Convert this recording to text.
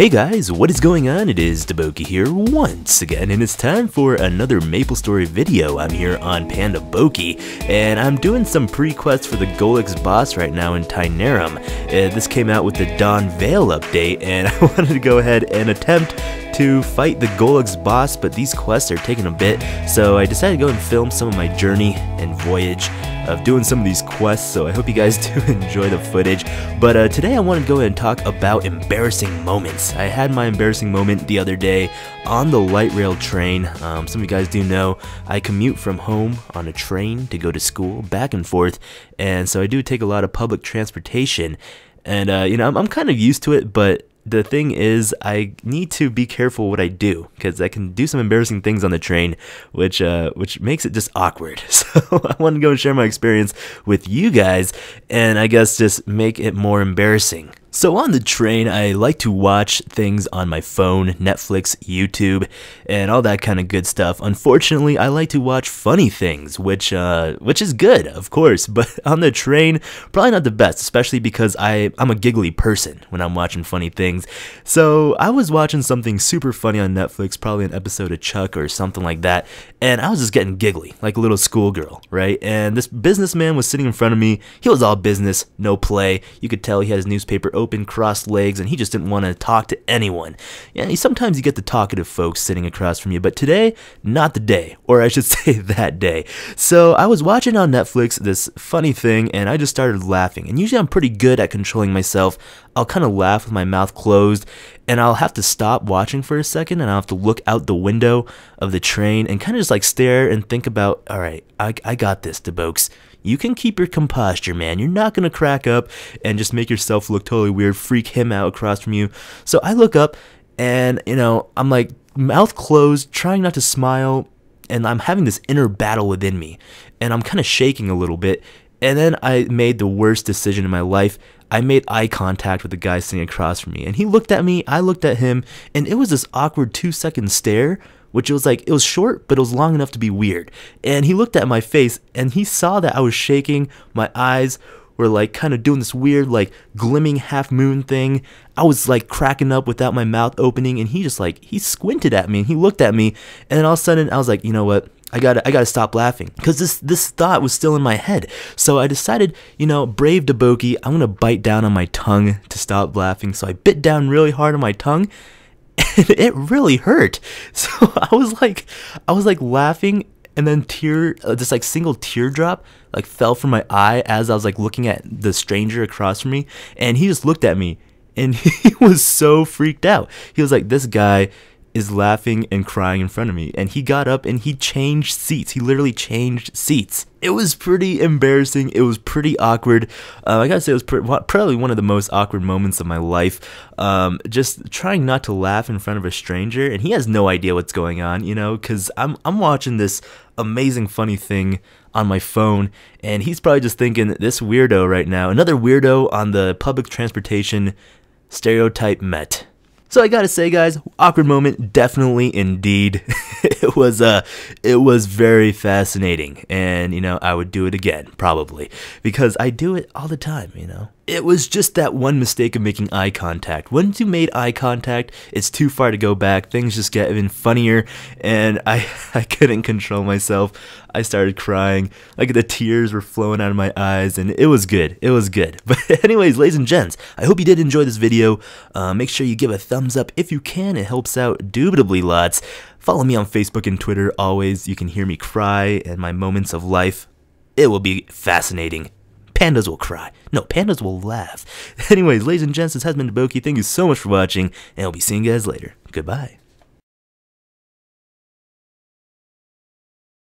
Hey guys, what is going on? It is Deboki here once again, and it's time for another Maple Story video. I'm here on Panda Boki, and I'm doing some pre-quests for the Golix boss right now in Tynarum. Uh, this came out with the Dawn Veil update, and I wanted to go ahead and attempt to fight the Golux boss, but these quests are taking a bit, so I decided to go and film some of my journey and voyage of doing some of these quests, so I hope you guys do enjoy the footage. But uh, today I want to go ahead and talk about embarrassing moments. I had my embarrassing moment the other day on the light rail train. Um, some of you guys do know I commute from home on a train to go to school, back and forth, and so I do take a lot of public transportation. And, uh, you know, I'm, I'm kind of used to it, but the thing is, I need to be careful what I do because I can do some embarrassing things on the train, which uh, which makes it just awkward. So I want to go and share my experience with you guys, and I guess just make it more embarrassing so on the train, I like to watch things on my phone, Netflix, YouTube, and all that kind of good stuff. Unfortunately, I like to watch funny things, which uh, which is good, of course, but on the train, probably not the best, especially because I I'm a giggly person when I'm watching funny things. So I was watching something super funny on Netflix, probably an episode of Chuck or something like that, and I was just getting giggly, like a little schoolgirl, right? And this businessman was sitting in front of me. He was all business, no play. You could tell he had his newspaper open crossed legs and he just didn't want to talk to anyone. Yeah, sometimes you get the talkative folks sitting across from you, but today, not the day, or I should say that day. So I was watching on Netflix this funny thing and I just started laughing. And usually I'm pretty good at controlling myself. I'll kind of laugh with my mouth closed and I'll have to stop watching for a second and I'll have to look out the window of the train and kind of just like stare and think about, all right, I, I got this, DeBokes you can keep your composure, man. You're not gonna crack up and just make yourself look totally weird, freak him out across from you. So I look up and, you know, I'm like, mouth closed, trying not to smile, and I'm having this inner battle within me. And I'm kind of shaking a little bit. And then I made the worst decision in my life. I made eye contact with the guy sitting across from me, and he looked at me, I looked at him, and it was this awkward two second stare which was like, it was short, but it was long enough to be weird. And he looked at my face and he saw that I was shaking. My eyes were like kind of doing this weird, like glimmering half moon thing. I was like cracking up without my mouth opening. And he just like, he squinted at me and he looked at me. And then all of a sudden, I was like, you know what? I gotta, I gotta stop laughing because this, this thought was still in my head. So I decided, you know, brave Deboki, I'm gonna bite down on my tongue to stop laughing. So I bit down really hard on my tongue and it really hurt. So I was like, I was like laughing, and then tear, uh, this just like single teardrop, like fell from my eye as I was like looking at the stranger across from me, and he just looked at me, and he was so freaked out. He was like, "This guy is laughing and crying in front of me. And he got up and he changed seats. He literally changed seats. It was pretty embarrassing. It was pretty awkward. Uh, I gotta say, it was pr probably one of the most awkward moments of my life. Um, just trying not to laugh in front of a stranger, and he has no idea what's going on, you know, because I'm I'm watching this amazing funny thing on my phone, and he's probably just thinking this weirdo right now, another weirdo on the public transportation stereotype met. So I gotta say, guys, awkward moment, definitely indeed. it was uh, it was very fascinating, and you know I would do it again probably because I do it all the time, you know. It was just that one mistake of making eye contact. Once you made eye contact, it's too far to go back. Things just get even funnier, and I, I couldn't control myself. I started crying. Like the tears were flowing out of my eyes, and it was good. It was good. But anyways, ladies and gents, I hope you did enjoy this video. Uh, make sure you give a thumbs up if you can. It helps out dubitably lots. Follow me on Facebook and Twitter always. You can hear me cry and my moments of life. It will be fascinating. Pandas will cry. No, pandas will laugh. Anyways, ladies and gents, this has been Deboki. Thank you so much for watching, and I'll be seeing you guys later. Goodbye.